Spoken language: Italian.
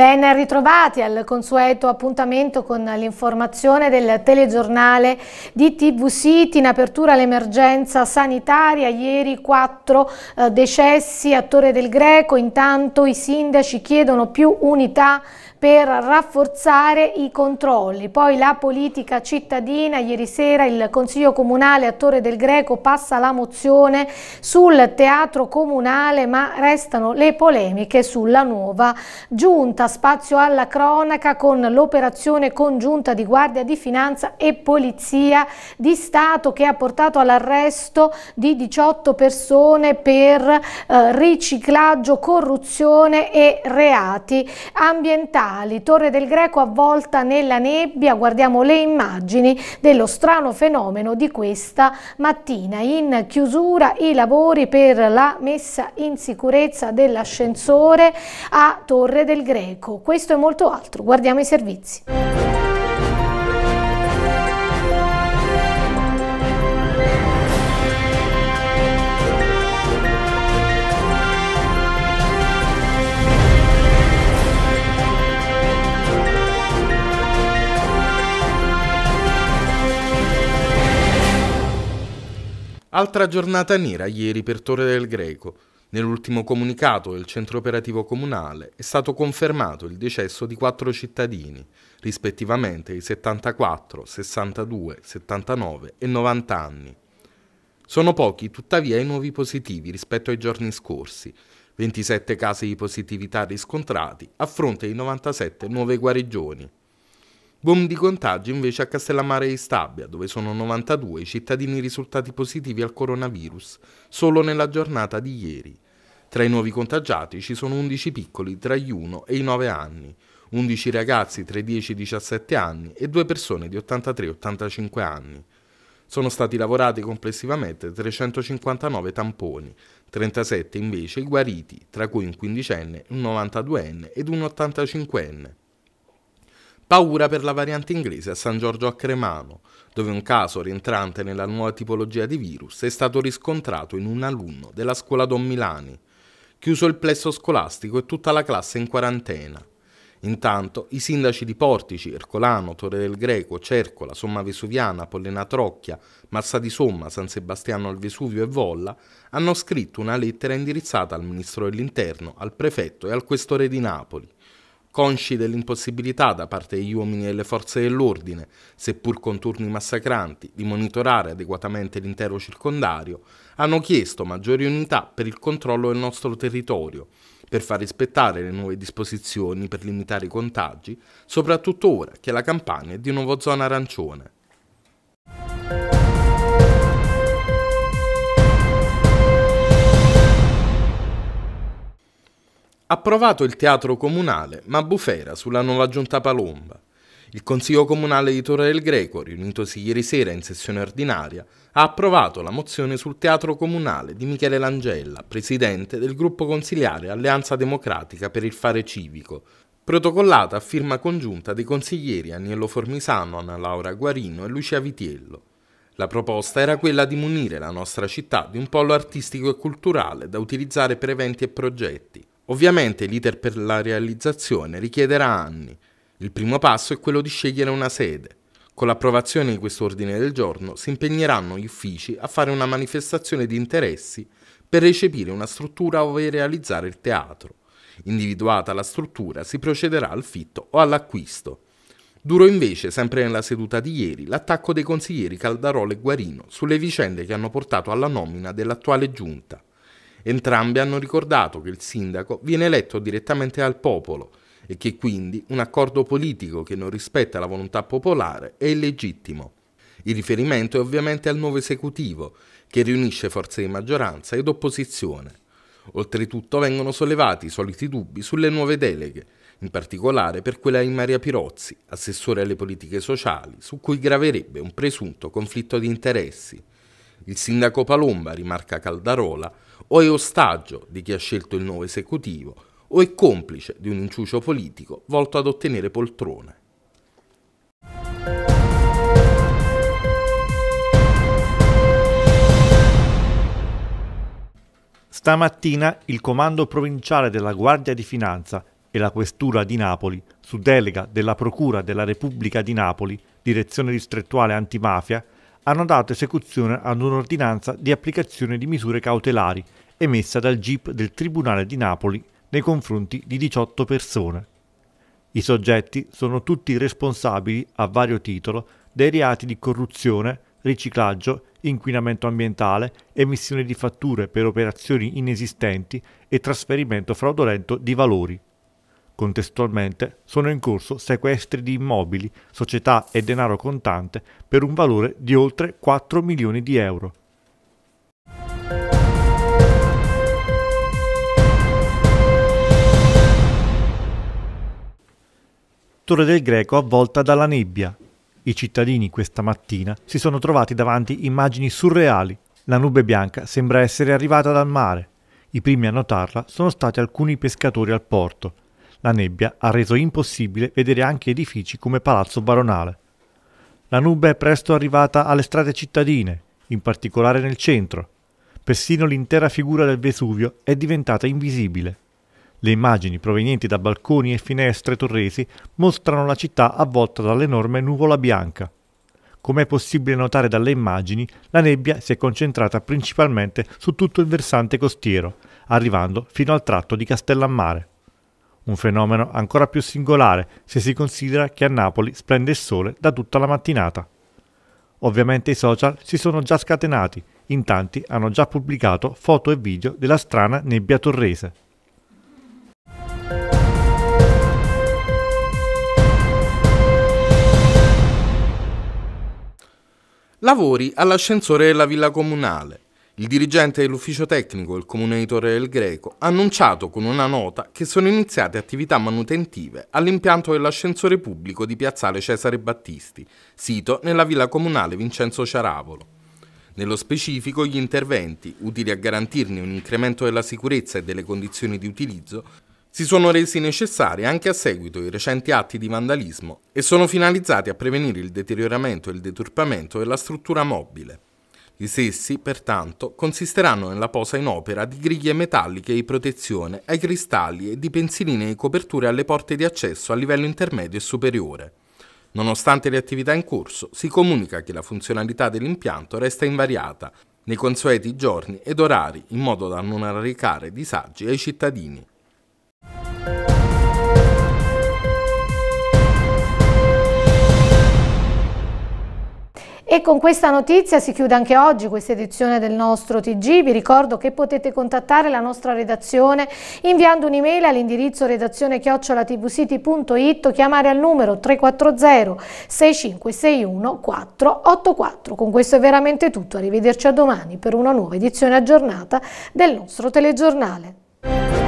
Ben ritrovati al consueto appuntamento con l'informazione del telegiornale di TV City in apertura all'emergenza sanitaria. Ieri quattro eh, decessi a Torre del Greco, intanto i sindaci chiedono più unità per rafforzare i controlli. Poi la politica cittadina, ieri sera il Consiglio Comunale a Torre del Greco passa la mozione sul teatro comunale ma restano le polemiche sulla nuova giunta. Spazio alla cronaca con l'operazione congiunta di Guardia di Finanza e Polizia di Stato che ha portato all'arresto di 18 persone per eh, riciclaggio, corruzione e reati ambientali locali, Torre del Greco avvolta nella nebbia, guardiamo le immagini dello strano fenomeno di questa mattina. In chiusura i lavori per la messa in sicurezza dell'ascensore a Torre del Greco. Questo e molto altro, guardiamo i servizi. Altra giornata nera ieri per Torre del Greco. Nell'ultimo comunicato del centro operativo comunale è stato confermato il decesso di quattro cittadini, rispettivamente i 74, 62, 79 e 90 anni. Sono pochi tuttavia i nuovi positivi rispetto ai giorni scorsi, 27 casi di positività riscontrati a fronte di 97 nuove guarigioni. Boom di contagio invece a Castellammare di Stabia, dove sono 92 i cittadini risultati positivi al coronavirus, solo nella giornata di ieri. Tra i nuovi contagiati ci sono 11 piccoli tra gli 1 e i 9 anni, 11 ragazzi tra i 10 e i 17 anni e 2 persone di 83-85 anni. Sono stati lavorati complessivamente 359 tamponi, 37 invece i guariti, tra cui un quindicenne, un 92enne ed un 85enne. Paura per la variante inglese a San Giorgio a Cremano, dove un caso rientrante nella nuova tipologia di virus è stato riscontrato in un alunno della scuola Don Milani. Chiuso il plesso scolastico e tutta la classe in quarantena. Intanto i sindaci di Portici, Ercolano, Torre del Greco, Cercola, Somma Vesuviana, Pollena Trocchia, Massa di Somma, San Sebastiano al Vesuvio e Volla hanno scritto una lettera indirizzata al ministro dell'Interno, al prefetto e al questore di Napoli Consci dell'impossibilità da parte degli uomini e delle forze dell'ordine, seppur con turni massacranti, di monitorare adeguatamente l'intero circondario, hanno chiesto maggiori unità per il controllo del nostro territorio, per far rispettare le nuove disposizioni per limitare i contagi, soprattutto ora che la campagna è di nuovo zona arancione. Approvato il teatro comunale, ma bufera sulla nuova giunta Palomba. Il Consiglio Comunale di Torre del Greco, riunitosi ieri sera in sessione ordinaria, ha approvato la mozione sul teatro comunale di Michele Langella, presidente del gruppo consiliare Alleanza Democratica per il Fare Civico, protocollata a firma congiunta dei consiglieri Agnello Formisano, Anna Laura Guarino e Lucia Vitiello. La proposta era quella di munire la nostra città di un polo artistico e culturale da utilizzare per eventi e progetti. Ovviamente l'iter per la realizzazione richiederà anni. Il primo passo è quello di scegliere una sede. Con l'approvazione di quest'ordine del giorno si impegneranno gli uffici a fare una manifestazione di interessi per recepire una struttura ove realizzare il teatro. Individuata la struttura si procederà al fitto o all'acquisto. Duro invece, sempre nella seduta di ieri, l'attacco dei consiglieri Caldarolo e Guarino sulle vicende che hanno portato alla nomina dell'attuale giunta. Entrambe hanno ricordato che il sindaco viene eletto direttamente dal popolo e che quindi un accordo politico che non rispetta la volontà popolare è illegittimo. Il riferimento è ovviamente al nuovo esecutivo, che riunisce forze di maggioranza ed opposizione. Oltretutto vengono sollevati i soliti dubbi sulle nuove deleghe, in particolare per quella di Maria Pirozzi, assessore alle politiche sociali, su cui graverebbe un presunto conflitto di interessi. Il sindaco Palomba, rimarca Caldarola, o è ostaggio di chi ha scelto il nuovo esecutivo, o è complice di un inciucio politico volto ad ottenere poltrone. Stamattina il Comando Provinciale della Guardia di Finanza e la Questura di Napoli, su delega della Procura della Repubblica di Napoli, Direzione Distrettuale Antimafia, hanno dato esecuzione ad un'ordinanza di applicazione di misure cautelari emessa dal GIP del Tribunale di Napoli nei confronti di 18 persone. I soggetti sono tutti responsabili, a vario titolo, dei reati di corruzione, riciclaggio, inquinamento ambientale, emissione di fatture per operazioni inesistenti e trasferimento fraudolento di valori. Contestualmente sono in corso sequestri di immobili, società e denaro contante per un valore di oltre 4 milioni di euro. Torre del Greco avvolta dalla nebbia. I cittadini questa mattina si sono trovati davanti immagini surreali. La nube bianca sembra essere arrivata dal mare. I primi a notarla sono stati alcuni pescatori al porto, la nebbia ha reso impossibile vedere anche edifici come Palazzo Baronale. La nube è presto arrivata alle strade cittadine, in particolare nel centro. Persino l'intera figura del Vesuvio è diventata invisibile. Le immagini provenienti da balconi e finestre torresi mostrano la città avvolta dall'enorme nuvola bianca. Come è possibile notare dalle immagini, la nebbia si è concentrata principalmente su tutto il versante costiero, arrivando fino al tratto di Castellammare un fenomeno ancora più singolare se si considera che a Napoli splende il sole da tutta la mattinata. Ovviamente i social si sono già scatenati, in tanti hanno già pubblicato foto e video della strana nebbia torrese. Lavori all'ascensore della villa comunale. Il dirigente dell'ufficio tecnico il comune di del Greco ha annunciato con una nota che sono iniziate attività manutentive all'impianto dell'ascensore pubblico di Piazzale Cesare Battisti, sito nella villa comunale Vincenzo Ciaravolo. Nello specifico gli interventi, utili a garantirne un incremento della sicurezza e delle condizioni di utilizzo, si sono resi necessari anche a seguito dei recenti atti di vandalismo e sono finalizzati a prevenire il deterioramento e il deturpamento della struttura mobile. I stessi, pertanto, consisteranno nella posa in opera di griglie metalliche di protezione ai cristalli e di pensiline di coperture alle porte di accesso a livello intermedio e superiore. Nonostante le attività in corso, si comunica che la funzionalità dell'impianto resta invariata nei consueti giorni ed orari in modo da non arrecare disagi ai cittadini. E con questa notizia si chiude anche oggi questa edizione del nostro TG. Vi ricordo che potete contattare la nostra redazione inviando un'email all'indirizzo redazione chiocciolatvcity.it o chiamare al numero 340 6561 484. Con questo è veramente tutto. Arrivederci a domani per una nuova edizione aggiornata del nostro telegiornale.